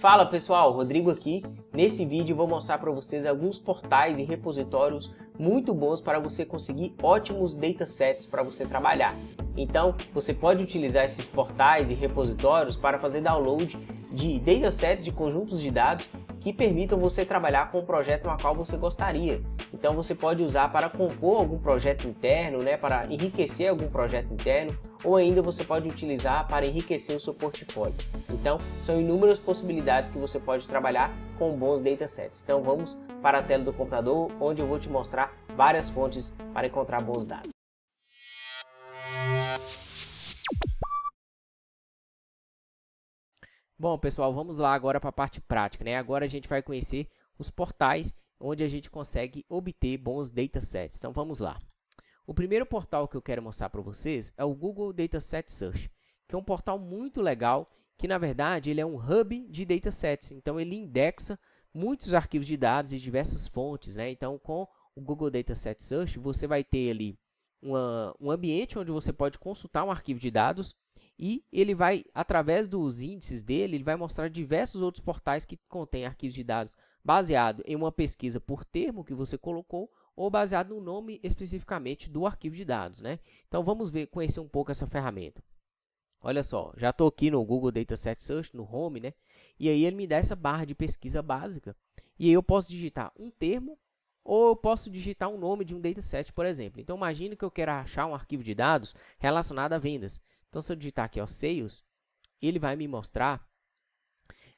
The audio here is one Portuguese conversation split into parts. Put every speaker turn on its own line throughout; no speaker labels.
Fala pessoal, Rodrigo aqui. Nesse vídeo vou mostrar para vocês alguns portais e repositórios muito bons para você conseguir ótimos datasets para você trabalhar. Então, você pode utilizar esses portais e repositórios para fazer download de datasets de conjuntos de dados que permitam você trabalhar com o projeto no qual você gostaria. Então você pode usar para compor algum projeto interno, né, para enriquecer algum projeto interno, ou ainda você pode utilizar para enriquecer o seu portfólio. Então são inúmeras possibilidades que você pode trabalhar com bons datasets. Então vamos para a tela do computador, onde eu vou te mostrar várias fontes para encontrar bons dados. Bom, pessoal, vamos lá agora para a parte prática. Né? Agora a gente vai conhecer os portais onde a gente consegue obter bons datasets. Então, vamos lá. O primeiro portal que eu quero mostrar para vocês é o Google Dataset Search, que é um portal muito legal, que na verdade ele é um hub de datasets. Então, ele indexa muitos arquivos de dados e diversas fontes. Né? Então, com o Google Dataset Search, você vai ter ali uma, um ambiente onde você pode consultar um arquivo de dados, e ele vai, através dos índices dele, ele vai mostrar diversos outros portais que contêm arquivos de dados baseado em uma pesquisa por termo que você colocou ou baseado no nome especificamente do arquivo de dados. Né? Então vamos ver, conhecer um pouco essa ferramenta. Olha só, já estou aqui no Google Dataset Search, no Home, né? E aí ele me dá essa barra de pesquisa básica. E aí eu posso digitar um termo ou eu posso digitar o um nome de um dataset, por exemplo. Então imagine que eu quero achar um arquivo de dados relacionado a vendas. Então, se eu digitar aqui, ó, seios, ele vai me mostrar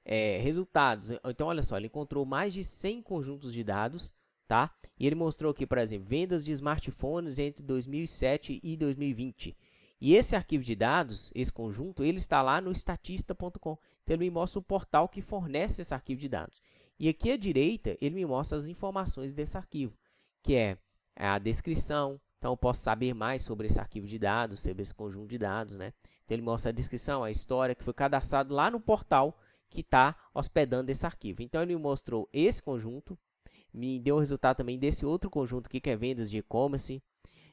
é, resultados. Então, olha só, ele encontrou mais de 100 conjuntos de dados, tá? E ele mostrou aqui, por exemplo, vendas de smartphones entre 2007 e 2020. E esse arquivo de dados, esse conjunto, ele está lá no estatista.com. Então, ele me mostra o portal que fornece esse arquivo de dados. E aqui à direita, ele me mostra as informações desse arquivo, que é, é a descrição, então, eu posso saber mais sobre esse arquivo de dados, sobre esse conjunto de dados. Né? Então, ele mostra a descrição, a história que foi cadastrado lá no portal que está hospedando esse arquivo. Então, ele me mostrou esse conjunto, me deu o resultado também desse outro conjunto aqui, que é vendas de e-commerce,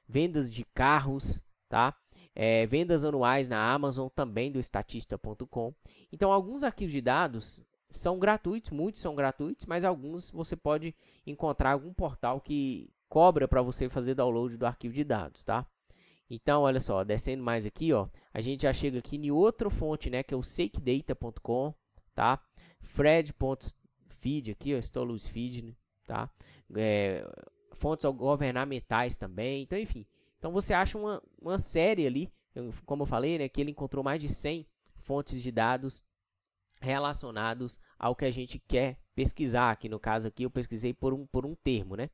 vendas de carros, tá? É, vendas anuais na Amazon, também do estatista.com. Então, alguns arquivos de dados são gratuitos, muitos são gratuitos, mas alguns você pode encontrar algum portal que cobra para você fazer download do arquivo de dados, tá? Então, olha só, descendo mais aqui, ó, a gente já chega aqui em outra fonte, né, que é o SakeData.com, tá? Fred.feed aqui, ó, Stolus Feed, tá? É, fontes governamentais também, então, enfim. Então, você acha uma, uma série ali, como eu falei, né, que ele encontrou mais de 100 fontes de dados relacionados ao que a gente quer pesquisar, aqui no caso aqui eu pesquisei por um, por um termo, né?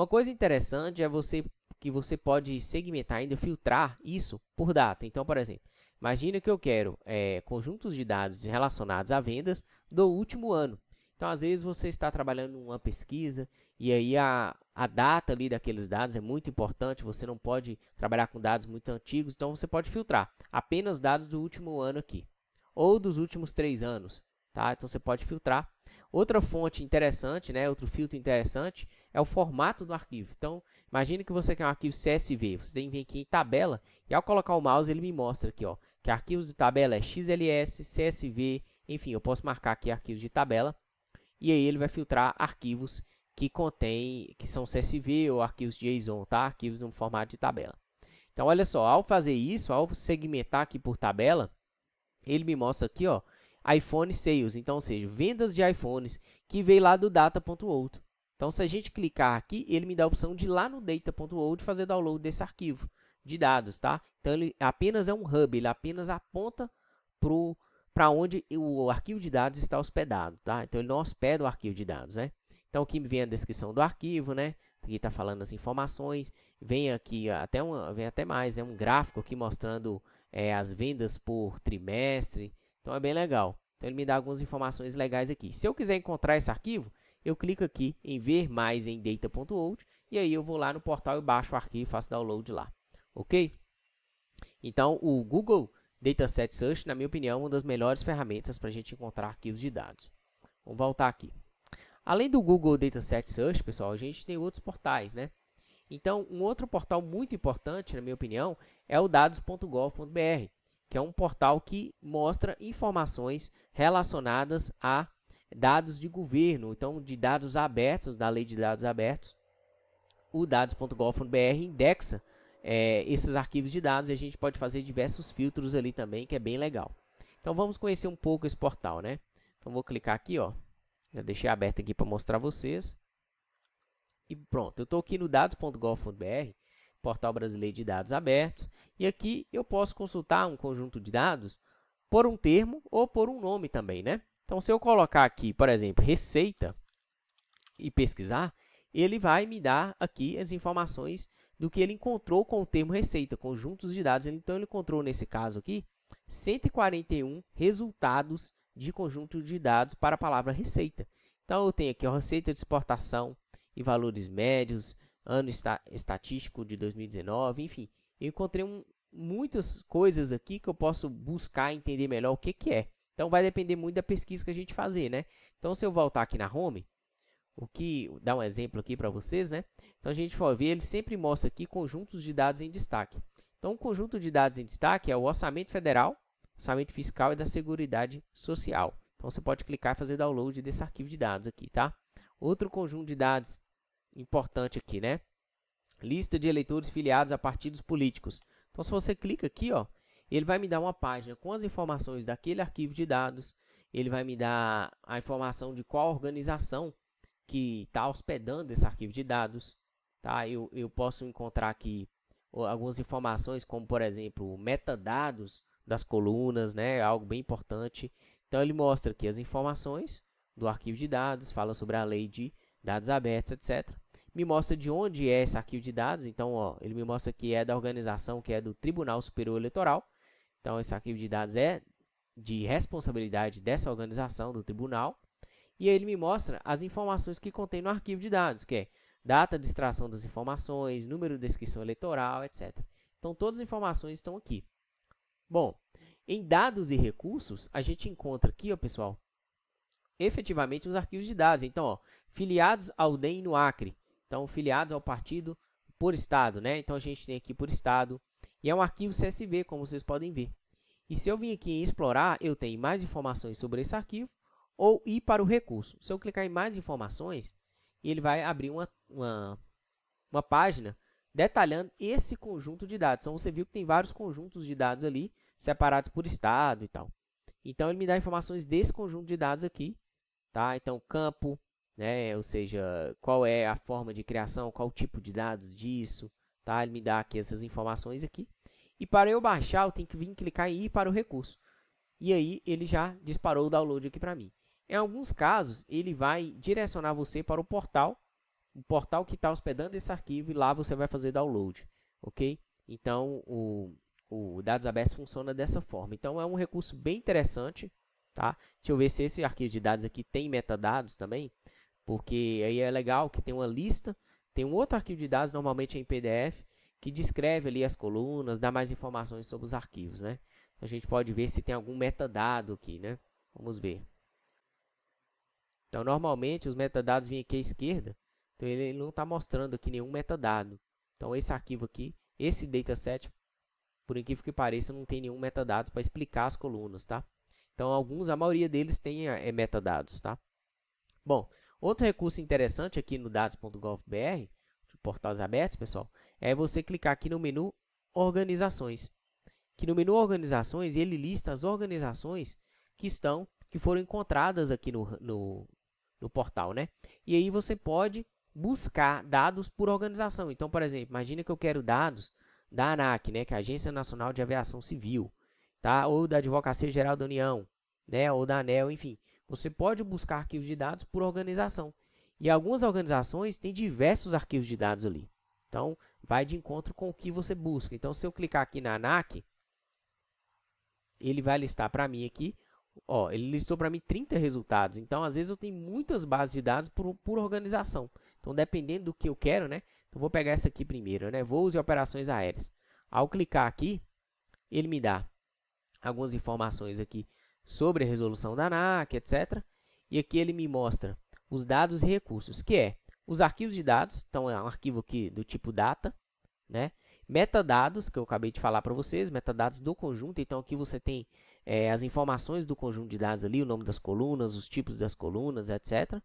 Uma coisa interessante é você que você pode segmentar ainda, filtrar isso por data. Então, por exemplo, imagina que eu quero é, conjuntos de dados relacionados a vendas do último ano. Então, às vezes você está trabalhando uma pesquisa e aí a, a data ali daqueles dados é muito importante. Você não pode trabalhar com dados muito antigos, então você pode filtrar apenas dados do último ano aqui ou dos últimos três anos, tá? Então você pode filtrar Outra fonte interessante, né, outro filtro interessante é o formato do arquivo. Então, imagine que você quer um arquivo CSV, você tem que vir aqui em tabela e ao colocar o mouse ele me mostra aqui, ó, que arquivos de tabela é XLS, CSV, enfim, eu posso marcar aqui arquivos de tabela e aí ele vai filtrar arquivos que contém, que são CSV ou arquivos JSON, tá? Arquivos no formato de tabela. Então, olha só, ao fazer isso, ao segmentar aqui por tabela, ele me mostra aqui, ó, iPhone Sales, então, ou seja, vendas de iPhones, que veio lá do data.out. Então, se a gente clicar aqui, ele me dá a opção de ir lá no data.out fazer download desse arquivo de dados, tá? Então, ele apenas é um hub, ele apenas aponta para onde o arquivo de dados está hospedado, tá? Então, ele não hospeda o arquivo de dados, né? Então, aqui vem a descrição do arquivo, né? Aqui está falando as informações, vem aqui até, uma, vem até mais, é um gráfico aqui mostrando é, as vendas por trimestre, então é bem legal. Então ele me dá algumas informações legais aqui. Se eu quiser encontrar esse arquivo, eu clico aqui em ver mais em Data.Old e aí eu vou lá no portal e baixo o arquivo e faço download lá. Ok? Então o Google Dataset Search, na minha opinião, é uma das melhores ferramentas para a gente encontrar arquivos de dados. Vamos voltar aqui. Além do Google Dataset Search, pessoal, a gente tem outros portais, né? Então, um outro portal muito importante, na minha opinião, é o dados.gov.br que é um portal que mostra informações relacionadas a dados de governo, então de dados abertos, da lei de dados abertos. O dados.gov.br indexa é, esses arquivos de dados e a gente pode fazer diversos filtros ali também, que é bem legal. Então vamos conhecer um pouco esse portal, né? Então vou clicar aqui, ó. Já deixei aberto aqui para mostrar vocês. E pronto, eu estou aqui no dados.gov.br Portal Brasileiro de Dados Abertos, e aqui eu posso consultar um conjunto de dados por um termo ou por um nome também, né? Então, se eu colocar aqui, por exemplo, receita e pesquisar, ele vai me dar aqui as informações do que ele encontrou com o termo receita, conjuntos de dados. Então, ele encontrou, nesse caso aqui, 141 resultados de conjunto de dados para a palavra receita. Então, eu tenho aqui a receita de exportação e valores médios, ano está estatístico de 2019, enfim. Eu encontrei um, muitas coisas aqui que eu posso buscar entender melhor o que, que é. Então vai depender muito da pesquisa que a gente fazer, né? Então se eu voltar aqui na home, o que dá um exemplo aqui para vocês, né? Então a gente for ver, ele sempre mostra aqui conjuntos de dados em destaque. Então o conjunto de dados em destaque é o orçamento federal, orçamento fiscal e da seguridade social. Então você pode clicar e fazer download desse arquivo de dados aqui, tá? Outro conjunto de dados importante aqui, né? Lista de eleitores filiados a partidos políticos. Então, se você clica aqui, ó, ele vai me dar uma página com as informações daquele arquivo de dados, ele vai me dar a informação de qual organização que está hospedando esse arquivo de dados. Tá? Eu, eu posso encontrar aqui algumas informações, como por exemplo, metadados das colunas, né? algo bem importante. Então ele mostra aqui as informações do arquivo de dados, fala sobre a lei de dados abertos, etc me mostra de onde é esse arquivo de dados. Então, ó, ele me mostra que é da organização, que é do Tribunal Superior Eleitoral. Então, esse arquivo de dados é de responsabilidade dessa organização, do tribunal. E aí ele me mostra as informações que contém no arquivo de dados, que é data de extração das informações, número de descrição eleitoral, etc. Então, todas as informações estão aqui. Bom, em dados e recursos, a gente encontra aqui, ó, pessoal, efetivamente os arquivos de dados. Então, ó, filiados ao DEM no Acre, então, filiados ao partido por estado, né? Então, a gente tem aqui por estado. E é um arquivo CSV, como vocês podem ver. E se eu vir aqui em explorar, eu tenho mais informações sobre esse arquivo ou ir para o recurso. Se eu clicar em mais informações, ele vai abrir uma, uma, uma página detalhando esse conjunto de dados. Então, você viu que tem vários conjuntos de dados ali, separados por estado e tal. Então, ele me dá informações desse conjunto de dados aqui. Tá? Então, campo, né? Ou seja, qual é a forma de criação, qual o tipo de dados disso, tá? Ele me dá aqui essas informações aqui. E para eu baixar, eu tenho que vir clicar em ir para o recurso. E aí ele já disparou o download aqui para mim. Em alguns casos, ele vai direcionar você para o portal, o portal que está hospedando esse arquivo e lá você vai fazer download, ok? Então, o, o Dados Abertos funciona dessa forma. Então, é um recurso bem interessante, tá? Deixa eu ver se esse arquivo de dados aqui tem metadados também porque aí é legal que tem uma lista, tem um outro arquivo de dados, normalmente é em PDF, que descreve ali as colunas, dá mais informações sobre os arquivos, né? a gente pode ver se tem algum metadado aqui, né? Vamos ver. Então, normalmente os metadados vêm aqui à esquerda, então ele não está mostrando aqui nenhum metadado. Então, esse arquivo aqui, esse dataset, por incrível que pareça, não tem nenhum metadado para explicar as colunas, tá? Então, alguns, a maioria deles tem é, metadados, tá? Bom, Outro recurso interessante aqui no dados.gov.br, portais abertos, pessoal, é você clicar aqui no menu Organizações. Que no menu Organizações, ele lista as organizações que estão, que foram encontradas aqui no, no, no portal, né? E aí você pode buscar dados por organização. Então, por exemplo, imagina que eu quero dados da ANAC, né, que é a Agência Nacional de Aviação Civil, tá? Ou da Advocacia Geral da União, né, ou da ANEL, enfim. Você pode buscar arquivos de dados por organização. E algumas organizações têm diversos arquivos de dados ali. Então, vai de encontro com o que você busca. Então, se eu clicar aqui na ANAC, ele vai listar para mim aqui, ó, ele listou para mim 30 resultados. Então, às vezes eu tenho muitas bases de dados por, por organização. Então, dependendo do que eu quero, né? Então, vou pegar essa aqui primeiro, né? Voos e operações aéreas. Ao clicar aqui, ele me dá algumas informações aqui sobre a resolução da ANAC, etc. E aqui ele me mostra os dados e recursos, que é os arquivos de dados, então é um arquivo aqui do tipo data, né? Metadados, que eu acabei de falar para vocês, metadados do conjunto, então aqui você tem é, as informações do conjunto de dados ali, o nome das colunas, os tipos das colunas, etc.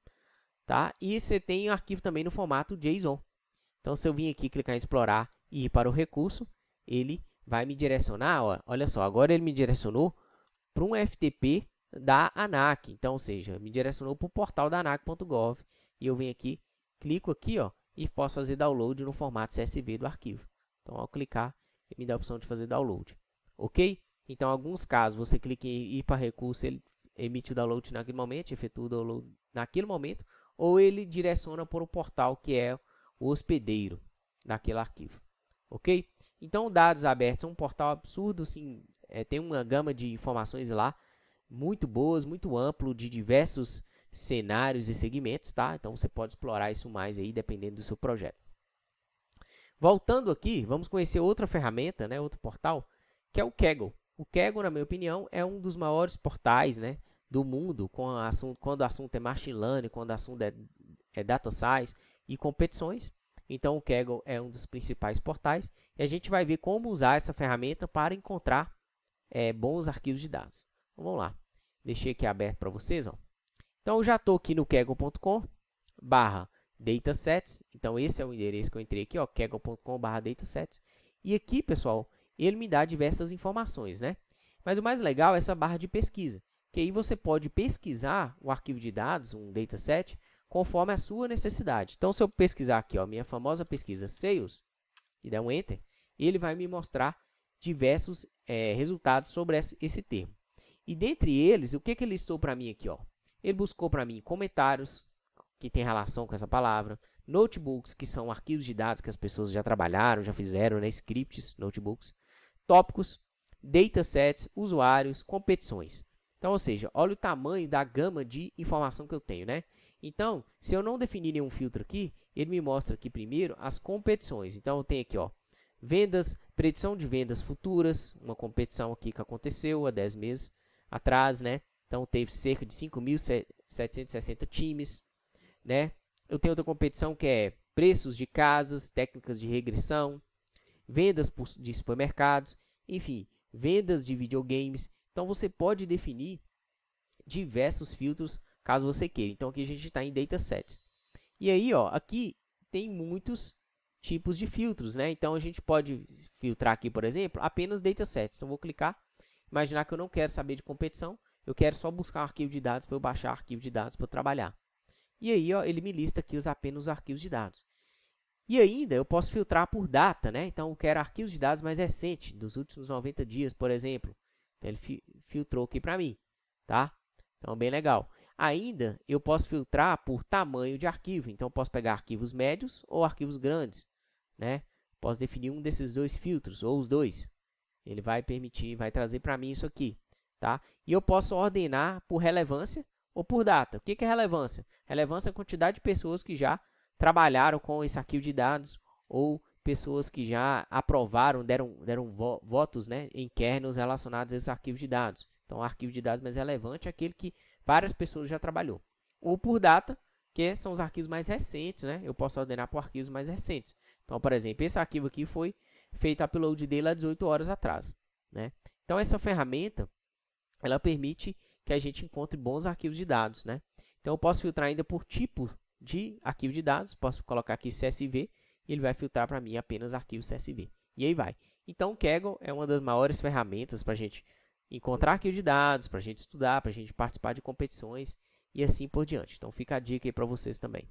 Tá? E você tem o arquivo também no formato JSON. Então, se eu vim aqui clicar em explorar e ir para o recurso, ele vai me direcionar, ó, olha só, agora ele me direcionou para um FTP da ANAC. Então, ou seja, me direcionou para o portal da ANAC.gov e eu venho aqui, clico aqui ó, e posso fazer download no formato CSV do arquivo. Então, ao clicar, ele me dá a opção de fazer download. Ok? Então, em alguns casos, você clica em ir para recurso, ele emite o download naquele momento, efetua o download naquele momento, ou ele direciona para o portal que é o hospedeiro daquele arquivo. Ok? Então, dados abertos é um portal absurdo, sim, é, tem uma gama de informações lá muito boas, muito amplo, de diversos cenários e segmentos, tá? Então você pode explorar isso mais aí, dependendo do seu projeto. Voltando aqui, vamos conhecer outra ferramenta, né, outro portal, que é o Kaggle. O Kaggle, na minha opinião, é um dos maiores portais né, do mundo assunto, quando o assunto é machine learning, quando o assunto é, é, data science e competições. Então, o Kaggle é um dos principais portais e a gente vai ver como usar essa ferramenta para encontrar é, bons arquivos de dados. Então, vamos lá. Deixei aqui aberto para vocês. Ó. Então, eu já estou aqui no kegel.com barra datasets. Então, esse é o endereço que eu entrei aqui, kegel.com barra datasets. E aqui, pessoal, ele me dá diversas informações, né? Mas o mais legal é essa barra de pesquisa, que aí você pode pesquisar o arquivo de dados, um dataset, conforme a sua necessidade. Então, se eu pesquisar aqui, ó, minha famosa pesquisa sales, e der um enter, ele vai me mostrar diversos é, resultados sobre esse termo. E dentre eles, o que, que ele listou para mim aqui? Ó? Ele buscou para mim comentários, que tem relação com essa palavra, notebooks, que são arquivos de dados que as pessoas já trabalharam, já fizeram, né? scripts, notebooks, tópicos, datasets, usuários, competições. Então, ou seja, olha o tamanho da gama de informação que eu tenho, né? Então, se eu não definir nenhum filtro aqui, ele me mostra aqui primeiro as competições. Então, eu tenho aqui, ó, Vendas, predição de vendas futuras, uma competição aqui que aconteceu há 10 meses atrás, né? Então teve cerca de 5.760 times, né? Eu tenho outra competição que é preços de casas, técnicas de regressão, vendas de supermercados, enfim, vendas de videogames. Então você pode definir diversos filtros caso você queira. Então aqui a gente está em datasets. E aí, ó, aqui tem muitos tipos de filtros, né? Então a gente pode filtrar aqui, por exemplo, apenas datasets. Então vou clicar, imaginar que eu não quero saber de competição, eu quero só buscar um arquivo de dados para eu baixar arquivo de dados para trabalhar. E aí, ó, ele me lista aqui os apenas os arquivos de dados. E ainda eu posso filtrar por data, né? Então eu quero arquivos de dados mais recentes, dos últimos 90 dias, por exemplo. Então ele fi filtrou aqui para mim, tá? Então bem legal. Ainda eu posso filtrar por tamanho de arquivo. Então eu posso pegar arquivos médios ou arquivos grandes né? Posso definir um desses dois filtros ou os dois. Ele vai permitir, vai trazer para mim isso aqui, tá? E eu posso ordenar por relevância ou por data. O que é relevância? Relevância é a quantidade de pessoas que já trabalharam com esse arquivo de dados ou pessoas que já aprovaram, deram, deram vo votos né, em kernels relacionados a esses arquivos de dados. Então, o arquivo de dados mais relevante é aquele que várias pessoas já trabalhou. Ou por data, que são os arquivos mais recentes, né? Eu posso ordenar por arquivos mais recentes. Então, por exemplo, esse arquivo aqui foi feito a upload dele há 18 horas atrás. Né? Então, essa ferramenta ela permite que a gente encontre bons arquivos de dados. Né? Então, eu posso filtrar ainda por tipo de arquivo de dados. Posso colocar aqui CSV e ele vai filtrar para mim apenas arquivos CSV. E aí vai. Então, o Kaggle é uma das maiores ferramentas para a gente encontrar arquivo de dados, para a gente estudar, para a gente participar de competições e assim por diante. Então, fica a dica aí para vocês também.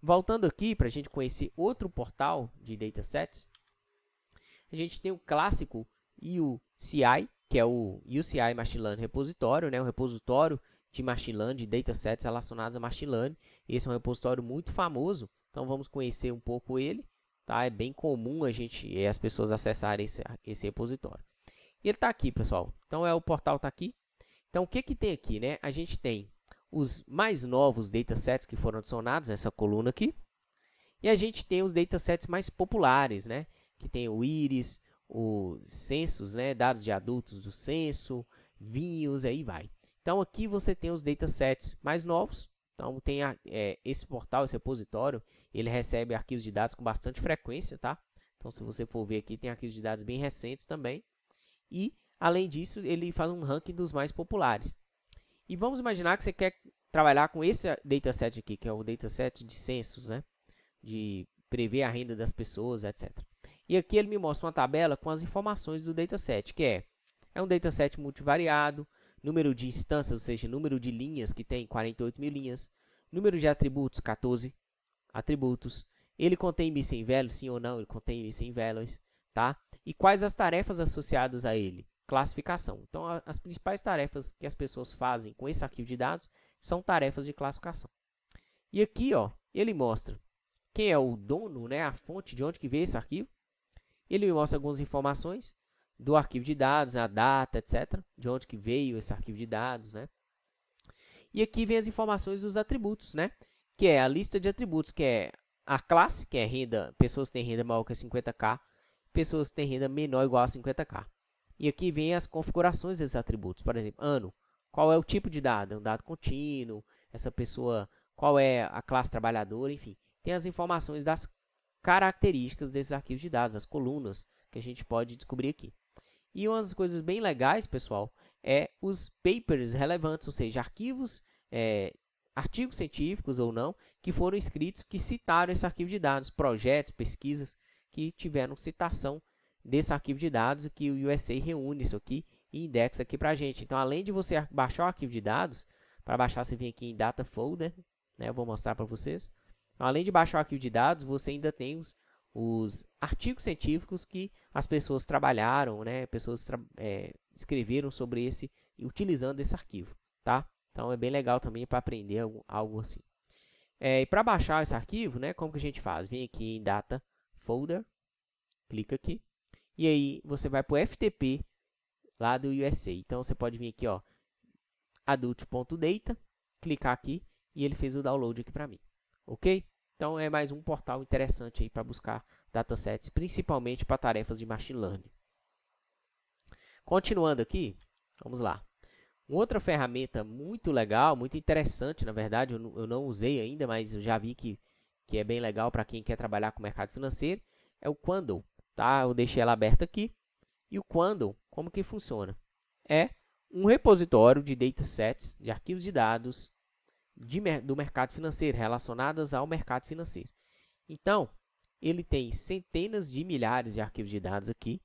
Voltando aqui para a gente conhecer outro portal de datasets, a gente tem o clássico UCI, que é o UCI Machine Learning Repositório, né? um repositório de Machine Learning, de datasets relacionados a Machine Learning. Esse é um repositório muito famoso, então vamos conhecer um pouco ele. Tá? É bem comum a gente, eh, as pessoas acessarem esse, esse repositório. E ele está aqui, pessoal. Então é o portal está aqui. Então o que, que tem aqui? Né? A gente tem os mais novos datasets que foram adicionados essa coluna aqui. E a gente tem os datasets mais populares, né? Que tem o IRIS, o censos, né? Dados de adultos do censo, vinhos, aí vai. Então, aqui você tem os datasets mais novos. Então, tem a, é, esse portal, esse repositório, ele recebe arquivos de dados com bastante frequência, tá? Então, se você for ver aqui, tem arquivos de dados bem recentes também. E, além disso, ele faz um ranking dos mais populares. E vamos imaginar que você quer trabalhar com esse dataset aqui, que é o dataset de censos, né? De prever a renda das pessoas, etc. E aqui ele me mostra uma tabela com as informações do dataset, que é, é um dataset multivariado, número de instâncias, ou seja, número de linhas, que tem 48 mil linhas, número de atributos, 14 atributos, ele contém missing values, sim ou não, ele contém missing values, tá? E quais as tarefas associadas a ele? classificação. Então, as principais tarefas que as pessoas fazem com esse arquivo de dados são tarefas de classificação. E aqui, ó, ele mostra quem é o dono, né, a fonte de onde que veio esse arquivo. Ele me mostra algumas informações do arquivo de dados, a data, etc, de onde que veio esse arquivo de dados, né? E aqui vem as informações dos atributos, né? Que é a lista de atributos, que é a classe, que é renda, pessoas que têm renda maior que 50k, pessoas que têm renda menor ou igual a 50k. E aqui vem as configurações desses atributos. Por exemplo, ano. Qual é o tipo de dado? Um dado contínuo, essa pessoa, qual é a classe trabalhadora, enfim. Tem as informações das características desses arquivos de dados, as colunas que a gente pode descobrir aqui. E uma das coisas bem legais, pessoal, é os papers relevantes, ou seja, arquivos, é, artigos científicos ou não, que foram escritos que citaram esse arquivo de dados, projetos, pesquisas que tiveram citação desse arquivo de dados que o USA reúne isso aqui e indexa aqui para a gente. Então, além de você baixar o arquivo de dados, para baixar você vem aqui em Data Folder, né? Eu vou mostrar para vocês. Então, além de baixar o arquivo de dados, você ainda tem os, os artigos científicos que as pessoas trabalharam, né? Pessoas tra é, escreveram sobre esse, utilizando esse arquivo, tá? Então, é bem legal também para aprender algo, algo assim. É, e para baixar esse arquivo, né? Como que a gente faz? Vem aqui em Data Folder, clica aqui. E aí você vai para o FTP lá do USA. Então você pode vir aqui, ó, adult.data, clicar aqui e ele fez o download aqui para mim. OK? Então é mais um portal interessante aí para buscar datasets, principalmente para tarefas de machine learning. Continuando aqui, vamos lá. Uma outra ferramenta muito legal, muito interessante, na verdade, eu, eu não usei ainda, mas eu já vi que, que é bem legal para quem quer trabalhar com o mercado financeiro, é o Quandl. Tá? Eu deixei ela aberta aqui. E o quando como que funciona? É um repositório de datasets, de arquivos de dados de, do mercado financeiro, relacionadas ao mercado financeiro. Então, ele tem centenas de milhares de arquivos de dados aqui.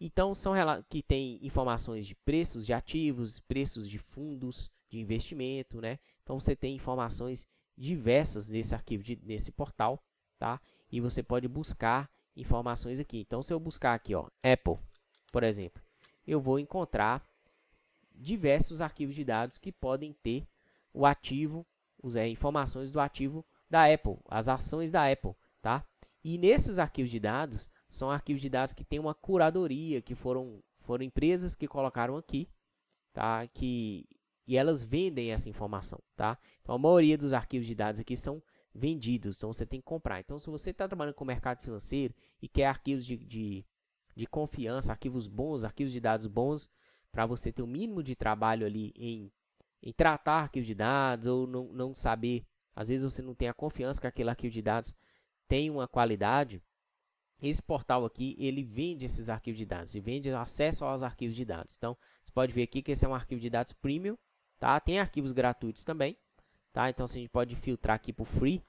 Então, são que tem informações de preços de ativos, preços de fundos de investimento, né? Então, você tem informações diversas nesse arquivo, de, nesse portal, tá? E você pode buscar informações aqui. Então, se eu buscar aqui, ó, Apple, por exemplo, eu vou encontrar diversos arquivos de dados que podem ter o ativo, os é, informações do ativo da Apple, as ações da Apple, tá? E nesses arquivos de dados são arquivos de dados que tem uma curadoria, que foram foram empresas que colocaram aqui, tá? Que e elas vendem essa informação, tá? Então a maioria dos arquivos de dados aqui são vendidos. Então você tem que comprar. Então, se você está trabalhando com o mercado financeiro e quer arquivos de, de, de confiança, arquivos bons, arquivos de dados bons, para você ter o um mínimo de trabalho ali em, em tratar arquivos de dados ou não, não saber. Às vezes você não tem a confiança que aquele arquivo de dados tem uma qualidade. Esse portal aqui, ele vende esses arquivos de dados e vende acesso aos arquivos de dados. Então, você pode ver aqui que esse é um arquivo de dados premium, tá? Tem arquivos gratuitos também, Tá? Então, assim, a gente pode filtrar aqui o free,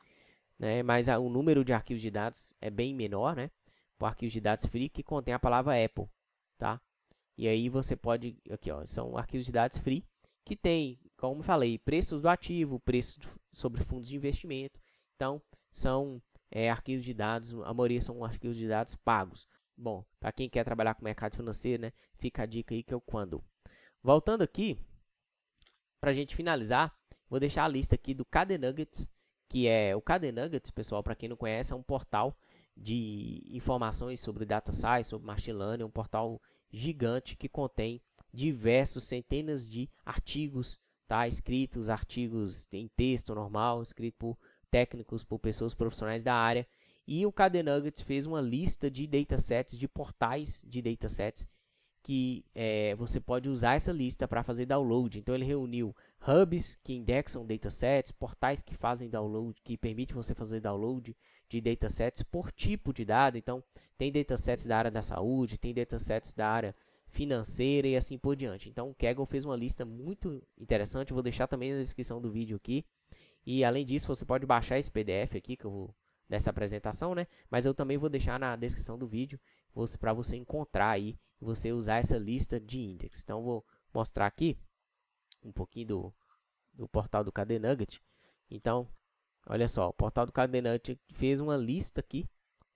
né? mas a, o número de arquivos de dados é bem menor, né? para arquivos de dados free que contém a palavra Apple. Tá? E aí você pode, aqui ó, são arquivos de dados free que tem, como falei, preços do ativo, preço sobre fundos de investimento. Então, são é, arquivos de dados, a maioria são arquivos de dados pagos. Bom, para quem quer trabalhar com mercado financeiro, né, fica a dica aí que é o quando. Voltando aqui, para a gente finalizar, Vou deixar a lista aqui do KD Nuggets, que é o KD Nuggets, pessoal, para quem não conhece, é um portal de informações sobre data science, sobre machine learning, um portal gigante que contém diversos centenas de artigos, tá? Escritos, artigos em texto normal, escrito por técnicos, por pessoas profissionais da área. E o KD Nuggets fez uma lista de datasets, de portais de datasets que é, você pode usar essa lista para fazer download. Então ele reuniu hubs que indexam datasets, portais que fazem download, que permite você fazer download de datasets por tipo de dado. Então tem datasets da área da saúde, tem datasets da área financeira e assim por diante. Então o Kaggle fez uma lista muito interessante, eu vou deixar também na descrição do vídeo aqui. E além disso, você pode baixar esse PDF aqui que eu vou dessa apresentação, né? Mas eu também vou deixar na descrição do vídeo para você encontrar aí, você usar essa lista de índices. Então, vou mostrar aqui um pouquinho do, do portal do KDNugget. Então, olha só, o portal do KDNugget fez uma lista aqui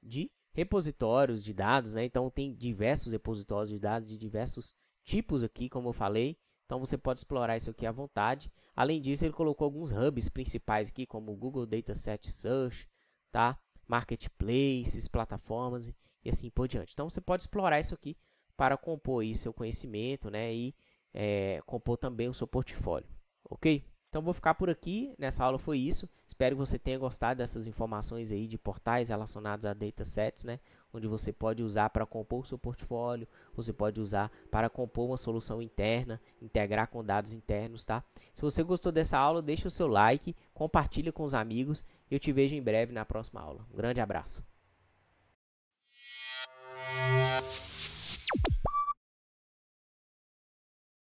de repositórios de dados, né? Então, tem diversos repositórios de dados de diversos tipos aqui, como eu falei. Então, você pode explorar isso aqui à vontade. Além disso, ele colocou alguns hubs principais aqui, como o Google Dataset Search, tá? Marketplaces, plataformas e assim por diante. Então você pode explorar isso aqui para compor aí seu conhecimento, né? E é, compor também o seu portfólio, ok? Então vou ficar por aqui. Nessa aula foi isso. Espero que você tenha gostado dessas informações aí de portais relacionados a datasets, né? onde você pode usar para compor o seu portfólio, você pode usar para compor uma solução interna, integrar com dados internos, tá? Se você gostou dessa aula, deixa o seu like, compartilha com os amigos e eu te vejo em breve na próxima aula. Um grande abraço.